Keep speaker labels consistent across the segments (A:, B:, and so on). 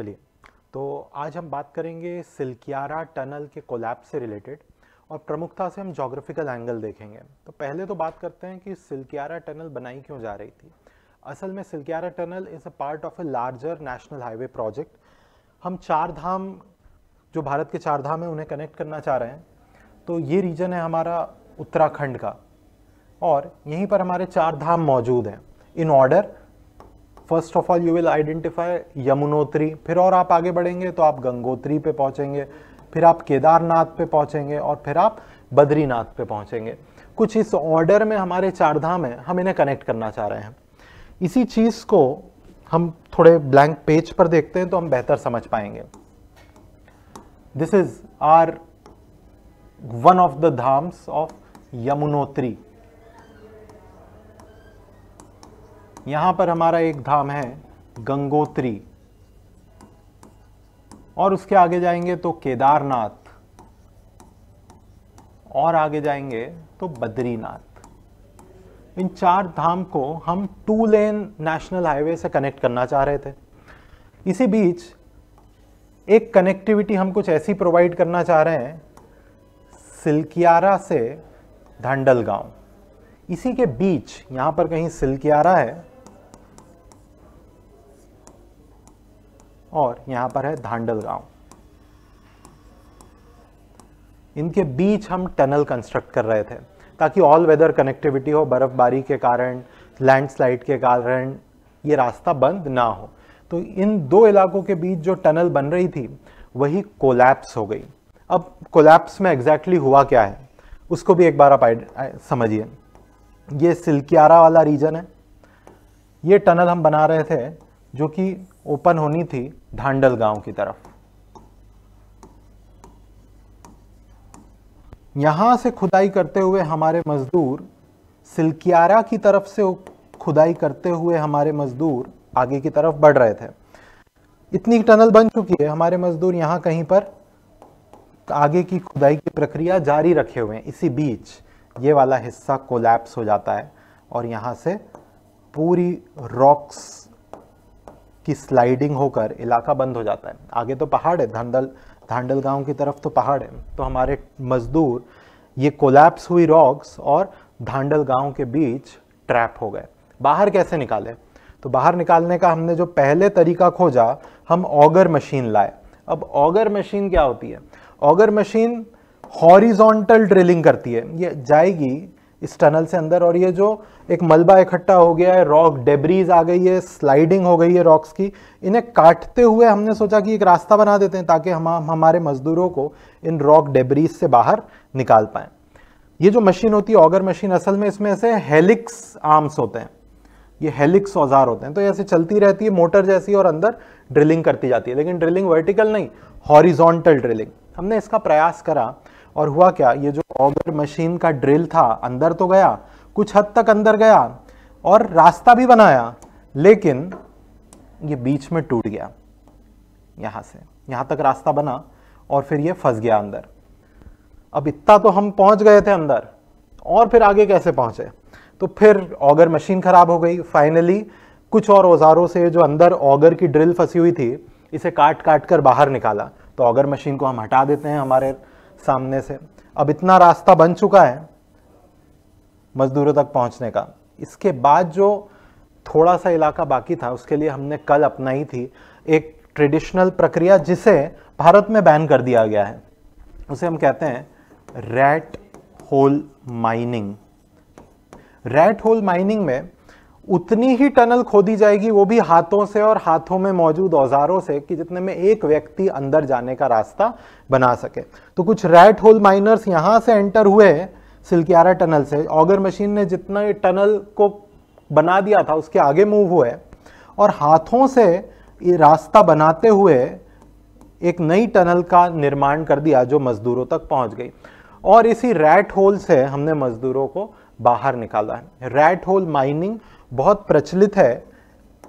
A: चलिए तो आज हम बात करेंगे सिल्कियारा टनल के कोलैप्स से रिलेटेड और प्रमुखता से हम जोग्राफिकल एंगल देखेंगे तो पहले तो बात करते हैं कि सिल्कियारा टनल बनाई क्यों जा रही थी असल में Silkyara tunnel is a part of a larger national highway project हम चार धाम जो भारत के चार धाम हैं उन्हें कनेक्ट करना चाह रहे हैं तो ये रीजन है हमारा उत्तराखंड का और यहीं पर हमारे चार धाम मौजूद हैं in order first of all you will identify Yamunotri फिर और आप आगे बढ़ेंगे तो आप गंगोत्री पे पहुंचेंगे फिर आप केदारनाथ पे पहुंचेंगे और फिर आप बद्रीनाथ पे पहुंचेंगे कुछ इस ऑर्डर में हमारे चारधाम है हम इन्हें कनेक्ट करना चाह रहे हैं इसी चीज़ को हम थोड़े ब्लैंक पेज पर देखते हैं तो हम बेहतर समझ पाएंगे this is our one of the Dhams of Yamunotri यहाँ पर हमारा एक धाम है गंगोत्री और उसके आगे जाएंगे तो केदारनाथ और आगे जाएंगे तो बद्रीनाथ इन चार धाम को हम टू लेन नेशनल हाईवे से कनेक्ट करना चाह रहे थे इसी बीच एक कनेक्टिविटी हम कुछ ऐसी प्रोवाइड करना चाह रहे हैं सिल्कियारा से धांडल गांव इसी के बीच यहाँ पर कहीं सिल्कियारा है और यहाँ पर है धांडल गांव इनके बीच हम टनल कंस्ट्रक्ट कर रहे थे ताकि ऑल वेदर कनेक्टिविटी हो बर्फ़बारी के कारण लैंडस्लाइड के कारण ये रास्ता बंद ना हो तो इन दो इलाकों के बीच जो टनल बन रही थी वही कोलैप्स हो गई अब कोलैप्स में एग्जैक्टली exactly हुआ क्या है उसको भी एक बार आप समझिए ये सिल्कियारा वाला रीजन है ये टनल हम बना रहे थे जो कि ओपन होनी थी धांडल गांव की तरफ यहां से खुदाई करते हुए हमारे मजदूर सिल्कियारा की तरफ से खुदाई करते हुए हमारे मजदूर आगे की तरफ बढ़ रहे थे इतनी टनल बन चुकी है हमारे मजदूर यहां कहीं पर आगे की खुदाई की प्रक्रिया जारी रखे हुए हैं इसी बीच ये वाला हिस्सा कोलैप्स हो जाता है और यहां से पूरी रॉक्स की स्लाइडिंग होकर इलाका बंद हो जाता है आगे तो पहाड़ है धांडल धांडल गांव की तरफ तो पहाड़ है तो हमारे मजदूर ये कोलैप्स हुई रॉक्स और धांडल गांव के बीच ट्रैप हो गए बाहर कैसे निकाले तो बाहर निकालने का हमने जो पहले तरीका खोजा हम ऑगर मशीन लाए अब ऑगर मशीन क्या होती है ऑगर मशीन हॉरिजॉन्टल ड्रिलिंग करती है ये जाएगी इस टनल से अंदर और ये जो एक मलबा इकट्ठा हो गया है रॉक डेबरीज आ गई है स्लाइडिंग हो गई है रॉक्स की इन्हें काटते हुए हमने सोचा कि एक रास्ता बना देते हैं ताकि हम हमारे मजदूरों को इन रॉक डेबरीज से बाहर निकाल पाए ये जो मशीन होती है ऑगर मशीन असल में इसमें ऐसे हेलिक्स आर्म्स होते हैं ये हेलिक्स औजार होते हैं तो ऐसे चलती रहती है मोटर जैसी और अंदर ड्रिलिंग करती जाती है लेकिन ड्रिलिंग वर्टिकल नहीं हॉरिजॉन्टल ड्रिलिंग हमने इसका प्रयास करा और हुआ क्या ये जो ऑगर मशीन का ड्रिल था अंदर तो गया कुछ हद तक अंदर गया और रास्ता भी बनाया लेकिन ये बीच में टूट गया यहां से यहां तक रास्ता बना और फिर ये फंस गया अंदर अब इतना तो हम पहुंच गए थे अंदर और फिर आगे कैसे पहुंचे तो फिर ऑगर मशीन ख़राब हो गई फाइनली कुछ और औजारों से जो अंदर ऑगर की ड्रिल फंसी हुई थी इसे काट काट कर बाहर निकाला तो ऑगर मशीन को हम हटा देते हैं हमारे सामने से अब इतना रास्ता बन चुका है मज़दूरों तक पहुंचने का इसके बाद जो थोड़ा सा इलाका बाकी था उसके लिए हमने कल अपनाई थी एक ट्रेडिशनल प्रक्रिया जिसे भारत में बैन कर दिया गया है उसे हम कहते हैं rat hole mining rat hole mining में उतनी ही टनल खोदी जाएगी वो भी हाथों से और हाथों में मौजूद औजारों से कि जितने में एक व्यक्ति अंदर जाने का रास्ता बना सके तो कुछ रैट होल माइनर्स यहां से एंटर हुए सिल्कियारा टनल से ऑगर मशीन ने जितना टनल को बना दिया था उसके आगे मूव हुए और हाथों से ये रास्ता बनाते हुए एक नई टनल का निर्माण कर दिया जो मजदूरों तक पहुंच गई और इसी रैट होल से हमने मजदूरों को बाहर निकाला है रैट होल माइनिंग बहुत प्रचलित है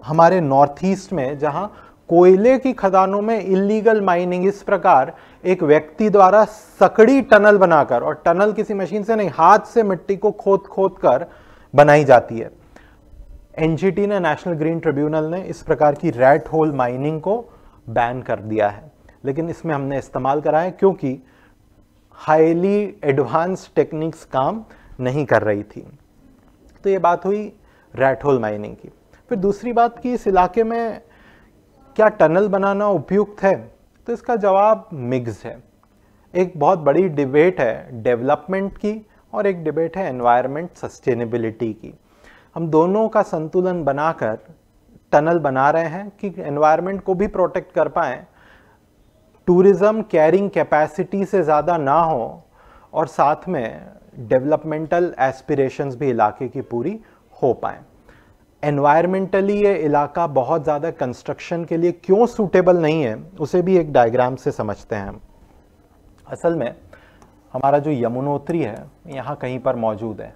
A: हमारे नॉर्थ ईस्ट में जहां कोयले की खदानों में इलीगल माइनिंग इस प्रकार एक व्यक्ति द्वारा सकड़ी टनल बनाकर और टनल किसी मशीन से नहीं हाथ से मिट्टी को खोद खोद कर बनाई जाती है एनजीटी ने नेशनल ग्रीन ट्रिब्यूनल ने इस प्रकार की रेड होल माइनिंग को बैन कर दिया है लेकिन इसमें हमने इस्तेमाल करा है क्योंकि हाईली एडवांस टेक्निक्स काम नहीं कर रही थी तो ये बात हुई रैट होल माइनिंग की फिर दूसरी बात कि इस इलाके में क्या टनल बनाना उपयुक्त है तो इसका जवाब मिक्स है एक बहुत बड़ी डिबेट है डेवलपमेंट की और एक डिबेट है एनवायरनमेंट सस्टेनेबिलिटी की हम दोनों का संतुलन बनाकर टनल बना रहे हैं कि एनवायरनमेंट को भी प्रोटेक्ट कर पाएँ टूरिज़्म कैरिंग कैपेसिटी से ज़्यादा ना हो और साथ में डेवलपमेंटल एस्पिरेशंस भी इलाके की पूरी हो पाए एनवायरमेंटली ये इलाका बहुत ज़्यादा कंस्ट्रक्शन के लिए क्यों सूटेबल नहीं है उसे भी एक डायग्राम से समझते हैं हम असल में हमारा जो यमुनोत्री है यहाँ कहीं पर मौजूद है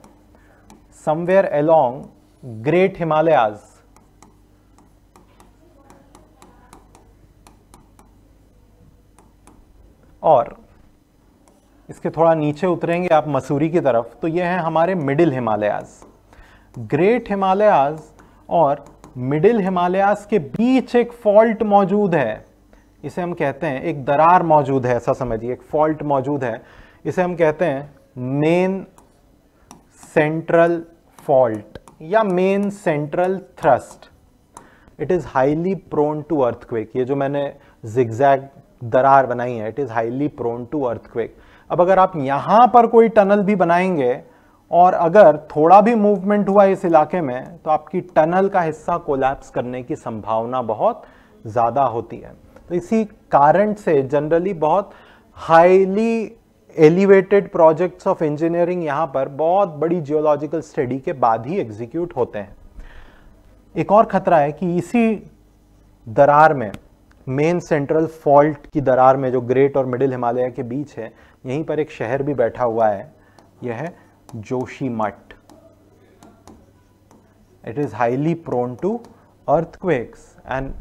A: समवेयर एलोंग ग्रेट हिमालयाज और इसके थोड़ा नीचे उतरेंगे आप मसूरी की तरफ तो ये हैं हमारे मिडिल हिमालयाज़ ग्रेट हिमालयाज और मिडिल हिमालयाज के बीच एक फॉल्ट मौजूद है इसे हम कहते हैं एक दरार मौजूद है ऐसा समझिए एक फॉल्ट मौजूद है इसे हम कहते हैं मेन सेंट्रल फॉल्ट या main central thrust it is highly prone to earthquake ये जो मैंने जिग्जैग दरार बनाई है it is highly prone to earthquake अब अगर आप यहां पर कोई टनल भी बनाएंगे और अगर थोड़ा भी मूवमेंट हुआ इस इलाके में तो आपकी टनल का हिस्सा कोलैप्स करने की संभावना बहुत ज़्यादा होती है तो इसी कारण से जनरली बहुत highly elevated projects of engineering यहाँ पर बहुत बड़ी जियोलॉजिकल स्टडी के बाद ही एग्जीक्यूट होते हैं एक और ख़तरा है कि इसी दरार में मेन सेंट्रल फॉल्ट की दरार में जो ग्रेट और मिडिल हिमालय के बीच है यहीं पर एक शहर भी बैठा हुआ है यह है Joshimath it is highly prone to earthquakes and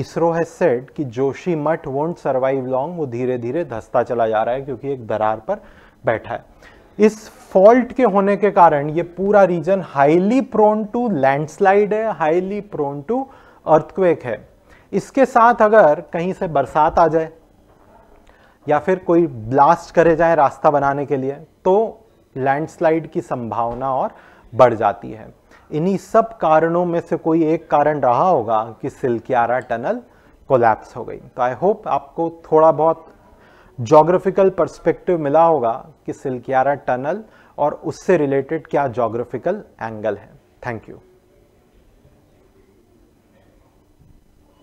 A: ISRO has said कि जोशी मठ वोंट सर्वाइव लॉन्ग वो धीरे धीरे धसता चला जा रहा है क्योंकि एक दरार पर बैठा है इस फॉल्ट के होने के कारण ये पूरा region highly prone to landslide है हाईली प्रोन टू अर्थक्वेक है इसके साथ अगर कहीं से बरसात आ जाए या फिर कोई ब्लास्ट करे जाए रास्ता बनाने के लिए तो लैंडस्लाइड की संभावना और बढ़ जाती है इन्हीं सब कारणों में से कोई एक कारण रहा होगा कि सिल्कियारा टनल कोलैप्स हो गई तो आई होप आपको थोड़ा बहुत जोग्राफिकल पर्सपेक्टिव मिला होगा कि सिल्कियारा टनल और उससे रिलेटेड क्या जोग्राफिकल एंगल है थैंक यू